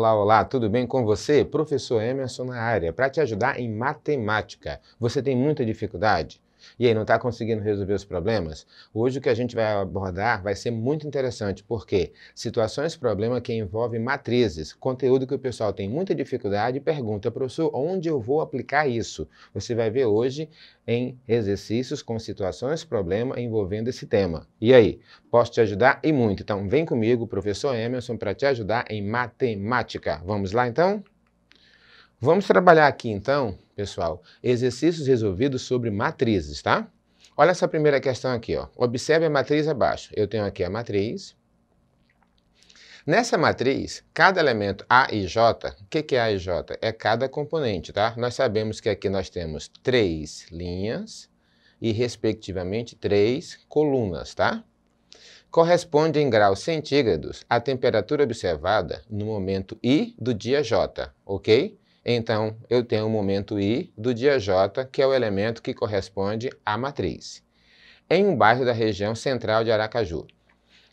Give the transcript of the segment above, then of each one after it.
olá, olá, tudo bem com você? Professor Emerson na área, para te ajudar em matemática. Você tem muita dificuldade? E aí, não está conseguindo resolver os problemas? Hoje o que a gente vai abordar vai ser muito interessante, porque situações problema que envolvem matrizes, conteúdo que o pessoal tem muita dificuldade e pergunta, professor, onde eu vou aplicar isso? Você vai ver hoje em exercícios com situações problema envolvendo esse tema. E aí, posso te ajudar e muito. Então, vem comigo, professor Emerson, para te ajudar em matemática. Vamos lá então? Vamos trabalhar aqui então pessoal. Exercícios resolvidos sobre matrizes, tá? Olha essa primeira questão aqui, ó. Observe a matriz abaixo. Eu tenho aqui a matriz. Nessa matriz, cada elemento A e J, o que, que é A e J? É cada componente, tá? Nós sabemos que aqui nós temos três linhas e, respectivamente, três colunas, tá? Corresponde em graus centígrados à temperatura observada no momento I do dia J, ok? Então, eu tenho o momento I do dia J, que é o elemento que corresponde à matriz, em um bairro da região central de Aracaju.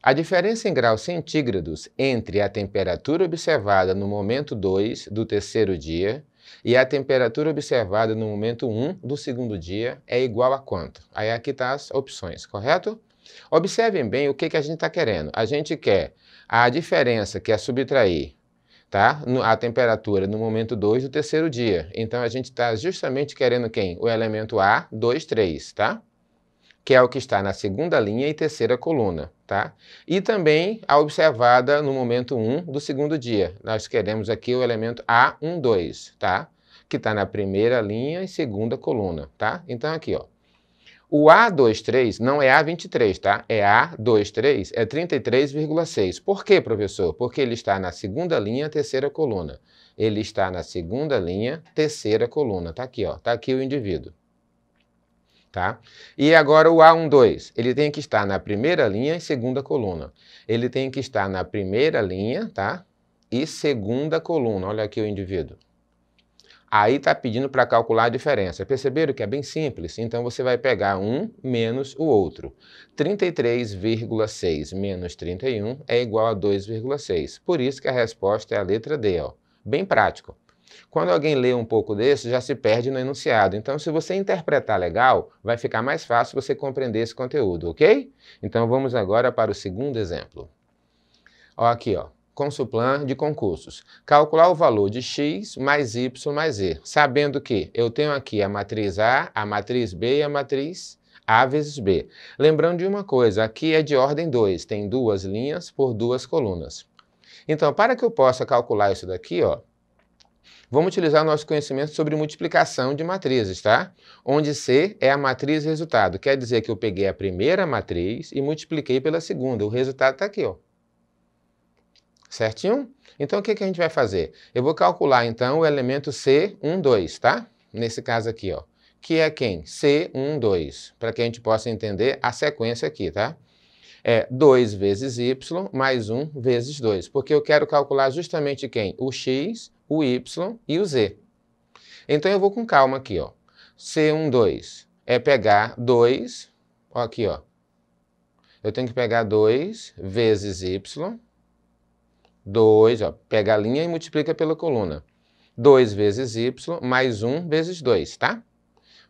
A diferença em graus centígrados entre a temperatura observada no momento 2 do terceiro dia e a temperatura observada no momento 1 um do segundo dia é igual a quanto? Aí aqui estão tá as opções, correto? Observem bem o que, que a gente está querendo. A gente quer a diferença que é subtrair tá? a temperatura no momento 2 do terceiro dia. Então a gente está justamente querendo quem? O elemento A, 2, 3, tá? Que é o que está na segunda linha e terceira coluna, tá? E também a observada no momento 1 um do segundo dia. Nós queremos aqui o elemento A, 1, 2, tá? Que está na primeira linha e segunda coluna, tá? Então aqui, ó. O A23 não é A23, tá? É A23, é 33,6. Por quê, professor? Porque ele está na segunda linha, terceira coluna. Ele está na segunda linha, terceira coluna. Tá aqui, ó. Tá aqui o indivíduo. Tá? E agora o A12, ele tem que estar na primeira linha e segunda coluna. Ele tem que estar na primeira linha, tá? E segunda coluna. Olha aqui o indivíduo. Aí está pedindo para calcular a diferença. Perceberam que é bem simples? Então você vai pegar um menos o outro. 33,6 menos 31 é igual a 2,6. Por isso que a resposta é a letra D. Ó. Bem prático. Quando alguém lê um pouco desse, já se perde no enunciado. Então, se você interpretar legal, vai ficar mais fácil você compreender esse conteúdo, ok? Então, vamos agora para o segundo exemplo. Ó, aqui, ó. Consulplan de concursos. Calcular o valor de x mais y mais z, sabendo que eu tenho aqui a matriz A, a matriz B e a matriz a vezes B. Lembrando de uma coisa, aqui é de ordem 2, tem duas linhas por duas colunas. Então, para que eu possa calcular isso daqui, ó, vamos utilizar o nosso conhecimento sobre multiplicação de matrizes, tá? Onde C é a matriz resultado, quer dizer que eu peguei a primeira matriz e multipliquei pela segunda, o resultado está aqui, ó. Certinho? Então, o que, que a gente vai fazer? Eu vou calcular, então, o elemento C12, tá? Nesse caso aqui, ó. Que é quem? C12. Para que a gente possa entender a sequência aqui, tá? É 2 vezes y mais 1 vezes 2. Porque eu quero calcular justamente quem? O x, o y e o z. Então, eu vou com calma aqui, ó. C12 é pegar 2, ó aqui, ó. Eu tenho que pegar 2 vezes y 2, ó, pega a linha e multiplica pela coluna. 2 vezes y mais 1 vezes 2, tá?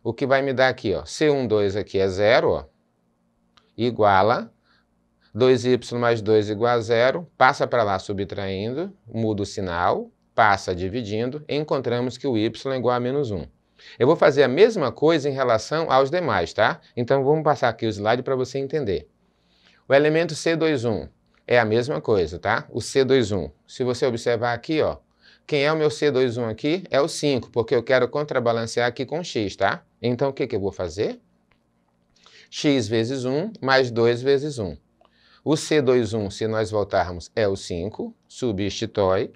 O que vai me dar aqui, ó, C12 aqui é zero, ó, iguala 2y mais 2 igual a zero, passa para lá subtraindo, muda o sinal, passa dividindo, encontramos que o y é igual a menos 1. Eu vou fazer a mesma coisa em relação aos demais, tá? Então vamos passar aqui o slide para você entender. O elemento C21 é a mesma coisa, tá? O C21. Se você observar aqui, ó, quem é o meu C21 aqui é o 5, porque eu quero contrabalancear aqui com x, tá? Então, o que, que eu vou fazer? x vezes 1 mais 2 vezes 1. O C21, se nós voltarmos, é o 5, substitui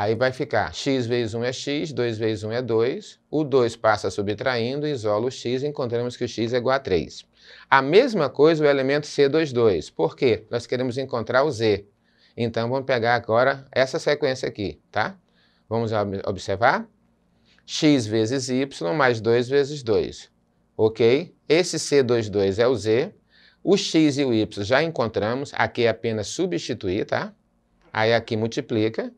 Aí vai ficar x vezes 1 é x, 2 vezes 1 é 2. O 2 passa subtraindo, isola o x e encontramos que o x é igual a 3. A mesma coisa o elemento C22. Por quê? Nós queremos encontrar o z. Então vamos pegar agora essa sequência aqui, tá? Vamos observar? x vezes y mais 2 vezes 2. Ok? Esse C22 é o z. O x e o y já encontramos. Aqui é apenas substituir, tá? Aí aqui multiplica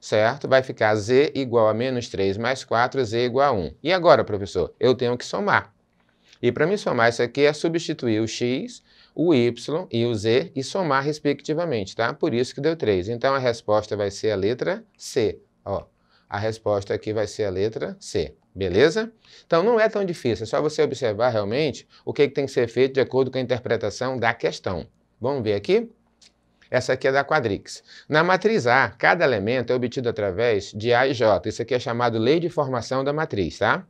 certo? Vai ficar z igual a menos 3 mais 4, z igual a 1. E agora, professor? Eu tenho que somar. E para me somar isso aqui é substituir o x, o y e o z e somar respectivamente, tá? Por isso que deu 3. Então a resposta vai ser a letra C, ó. A resposta aqui vai ser a letra C, beleza? Então não é tão difícil, é só você observar realmente o que, que tem que ser feito de acordo com a interpretação da questão. Vamos ver aqui? Essa aqui é da Quadrix. Na matriz A, cada elemento é obtido através de A e J. Isso aqui é chamado lei de formação da matriz, tá?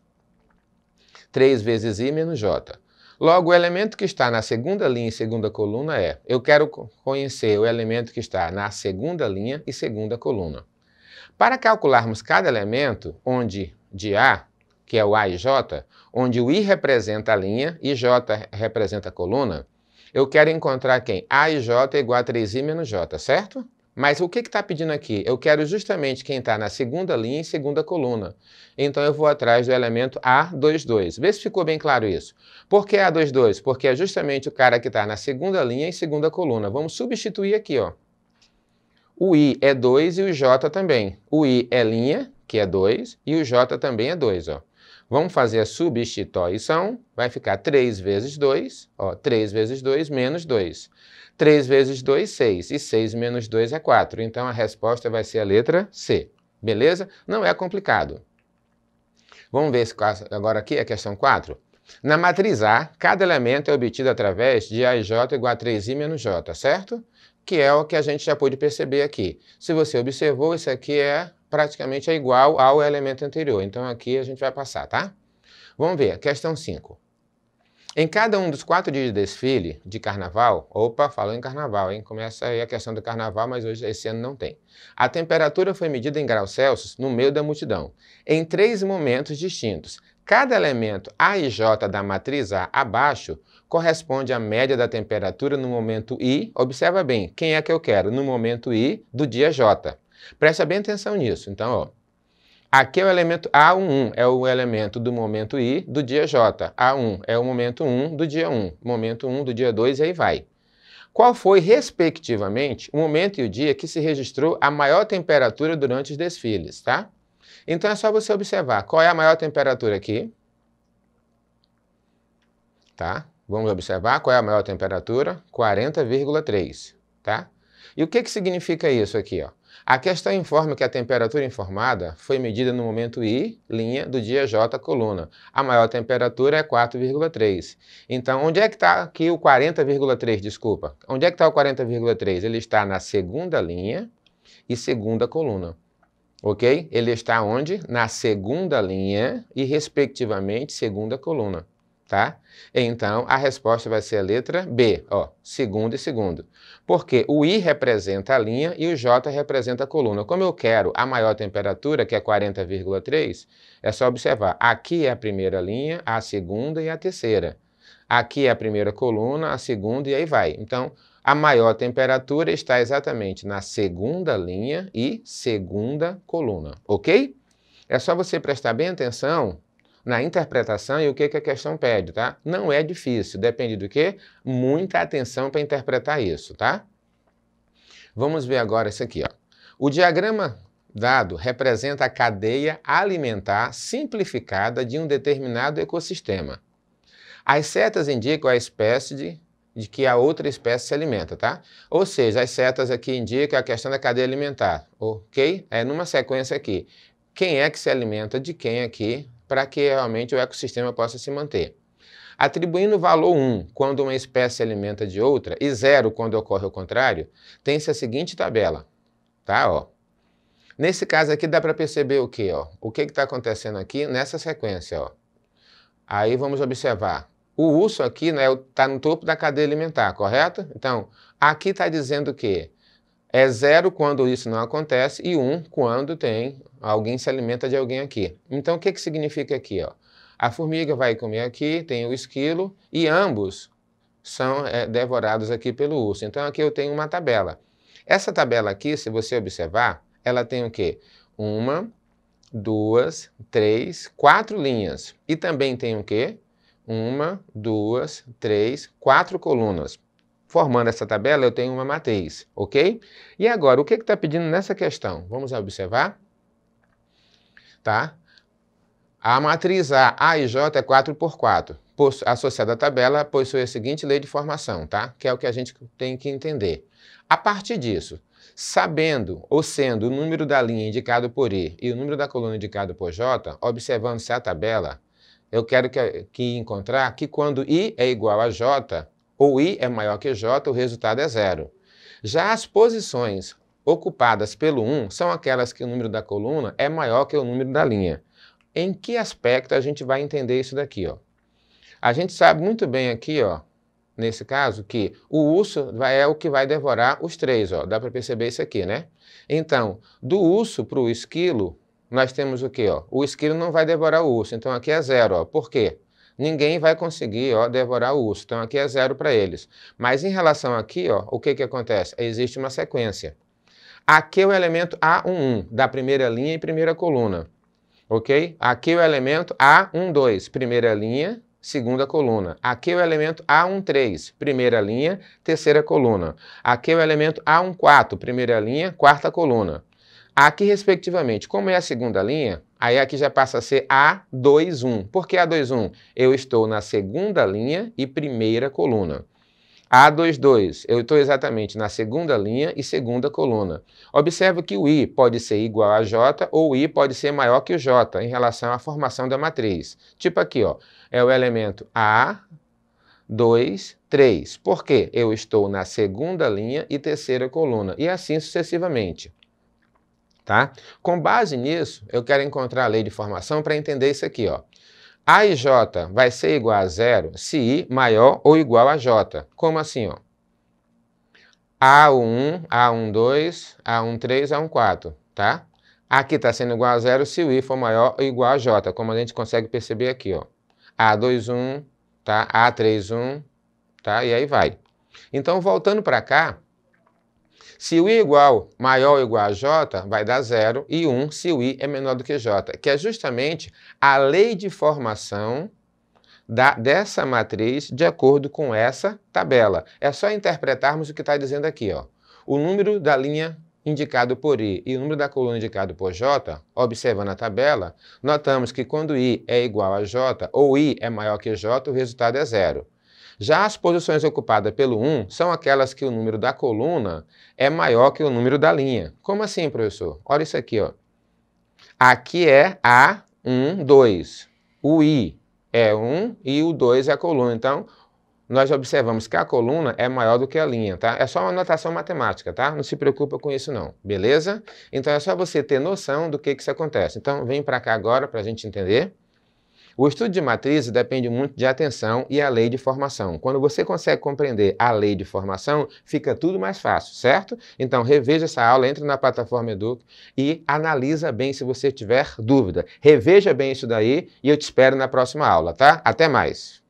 3 vezes I menos J. Logo, o elemento que está na segunda linha e segunda coluna é... Eu quero conhecer o elemento que está na segunda linha e segunda coluna. Para calcularmos cada elemento, onde de A, que é o A e J, onde o I representa a linha e J representa a coluna, eu quero encontrar quem? A e J é igual a 3i menos J, certo? Mas o que está pedindo aqui? Eu quero justamente quem está na segunda linha e segunda coluna. Então eu vou atrás do elemento A22. Vê se ficou bem claro isso. Por que A22? Porque é justamente o cara que está na segunda linha e segunda coluna. Vamos substituir aqui. Ó. O I é 2 e o J também. O I é linha, que é 2, e o J também é 2. Ó. Vamos fazer a substituição, vai ficar 3 vezes 2, ó, 3 vezes 2 menos 2. 3 vezes 2, 6, e 6 menos 2 é 4. Então a resposta vai ser a letra C, beleza? Não é complicado. Vamos ver agora aqui a é questão 4. Na matriz A, cada elemento é obtido através de AJ igual a 3i menos J, certo? que é o que a gente já pôde perceber aqui. Se você observou, esse aqui é praticamente é igual ao elemento anterior. Então aqui a gente vai passar, tá? Vamos ver, questão 5. Em cada um dos quatro dias de desfile de carnaval, opa, falou em carnaval, hein? Começa aí a questão do carnaval, mas hoje esse ano não tem. A temperatura foi medida em graus Celsius no meio da multidão, em três momentos distintos, Cada elemento A e J da matriz A abaixo corresponde à média da temperatura no momento I, observa bem, quem é que eu quero? No momento I do dia J. Presta bem atenção nisso. Então, ó, aqui é o elemento A11, é o elemento do momento I do dia J. A1 é o momento 1 do dia 1, momento 1 do dia 2 e aí vai. Qual foi, respectivamente, o momento e o dia que se registrou a maior temperatura durante os desfiles, tá? Então é só você observar qual é a maior temperatura aqui. Tá? Vamos observar qual é a maior temperatura? 40,3, tá? E o que, que significa isso aqui, ó? A questão informa que a temperatura informada foi medida no momento I, linha, do dia J, coluna. A maior temperatura é 4,3. Então, onde é que está aqui o 40,3, desculpa? Onde é que está o 40,3? Ele está na segunda linha e segunda coluna ok? Ele está onde? Na segunda linha e, respectivamente, segunda coluna, tá? Então, a resposta vai ser a letra B, ó, segundo e segundo. Porque o I representa a linha e o J representa a coluna. Como eu quero a maior temperatura, que é 40,3, é só observar, aqui é a primeira linha, a segunda e a terceira. Aqui é a primeira coluna, a segunda e aí vai. Então, a maior temperatura está exatamente na segunda linha e segunda coluna, ok? É só você prestar bem atenção na interpretação e o que, que a questão pede, tá? Não é difícil, depende do que? Muita atenção para interpretar isso, tá? Vamos ver agora isso aqui, ó. O diagrama dado representa a cadeia alimentar simplificada de um determinado ecossistema. As setas indicam a espécie de, de que a outra espécie se alimenta, tá? Ou seja, as setas aqui indicam a questão da cadeia alimentar, ok? É numa sequência aqui. Quem é que se alimenta de quem aqui para que realmente o ecossistema possa se manter? Atribuindo valor 1 quando uma espécie se alimenta de outra e 0 quando ocorre o contrário, tem-se a seguinte tabela, tá? Ó. Nesse caso aqui dá para perceber o quê? Ó? O que está acontecendo aqui nessa sequência? Ó. Aí vamos observar o urso aqui está né, tá no topo da cadeia alimentar, correto? Então, aqui está dizendo que é zero quando isso não acontece e um quando tem alguém se alimenta de alguém aqui. Então, o que, que significa aqui? Ó? A formiga vai comer aqui, tem o esquilo e ambos são é, devorados aqui pelo urso. Então, aqui eu tenho uma tabela. Essa tabela aqui, se você observar, ela tem o quê? Uma, duas, três, quatro linhas. E também tem o quê? uma, duas, três, quatro colunas. Formando essa tabela, eu tenho uma matriz, ok? E agora, o que está pedindo nessa questão? Vamos observar? Tá? A matriz A, A e J é 4 por 4 associada à tabela, possui a seguinte lei de formação, tá? Que é o que a gente tem que entender. A partir disso, sabendo ou sendo o número da linha indicado por I e o número da coluna indicado por J, observando-se a tabela, eu quero que, que encontrar que quando i é igual a j, ou i é maior que j, o resultado é zero. Já as posições ocupadas pelo 1 são aquelas que o número da coluna é maior que o número da linha. Em que aspecto a gente vai entender isso daqui? Ó? A gente sabe muito bem aqui, ó, nesse caso, que o urso vai, é o que vai devorar os três. Ó. Dá para perceber isso aqui, né? Então, do urso para o esquilo, nós temos o quê? Ó? O esquilo não vai devorar o urso, então aqui é zero. Ó. Por quê? Ninguém vai conseguir ó, devorar o urso, então aqui é zero para eles. Mas em relação aqui, ó, o que, que acontece? Existe uma sequência. Aqui é o elemento A11 da primeira linha e primeira coluna, ok? Aqui é o elemento A12, primeira linha, segunda coluna. Aqui é o elemento A13, primeira linha, terceira coluna. Aqui é o elemento A14, primeira linha, quarta coluna aqui respectivamente. Como é a segunda linha, aí aqui já passa a ser A21. Por que A21? Eu estou na segunda linha e primeira coluna. A22, eu estou exatamente na segunda linha e segunda coluna. Observe que o I pode ser igual a J ou o I pode ser maior que o J em relação à formação da matriz. Tipo aqui, ó, é o elemento A, 2, 3. Por quê? Eu estou na segunda linha e terceira coluna, e assim sucessivamente. Tá? Com base nisso, eu quero encontrar a lei de formação para entender isso aqui. Ó. A e J vai ser igual a zero se I maior ou igual a J. Como assim? Ó? A1, A12, A13, A14, tá? Aqui está sendo igual a zero se o i for maior ou igual a j, como a gente consegue perceber aqui, ó. A21, tá? A31, tá? E aí vai. Então, voltando para cá, se o i é igual, maior ou igual a j, vai dar zero, e 1 um, se o i é menor do que j, que é justamente a lei de formação da, dessa matriz de acordo com essa tabela. É só interpretarmos o que está dizendo aqui. Ó. O número da linha indicado por i e o número da coluna indicado por j, observando a tabela, notamos que quando i é igual a j ou i é maior que j, o resultado é zero. Já as posições ocupadas pelo 1 são aquelas que o número da coluna é maior que o número da linha. Como assim, professor? Olha isso aqui, ó. Aqui é A, 1, 2. O I é 1 e o 2 é a coluna. Então, nós observamos que a coluna é maior do que a linha, tá? É só uma notação matemática, tá? Não se preocupa com isso não, beleza? Então é só você ter noção do que, que isso acontece. Então vem para cá agora para a gente entender. O estudo de matrizes depende muito de atenção e a lei de formação. Quando você consegue compreender a lei de formação, fica tudo mais fácil, certo? Então reveja essa aula, entre na plataforma Educ e analisa bem se você tiver dúvida. Reveja bem isso daí e eu te espero na próxima aula, tá? Até mais!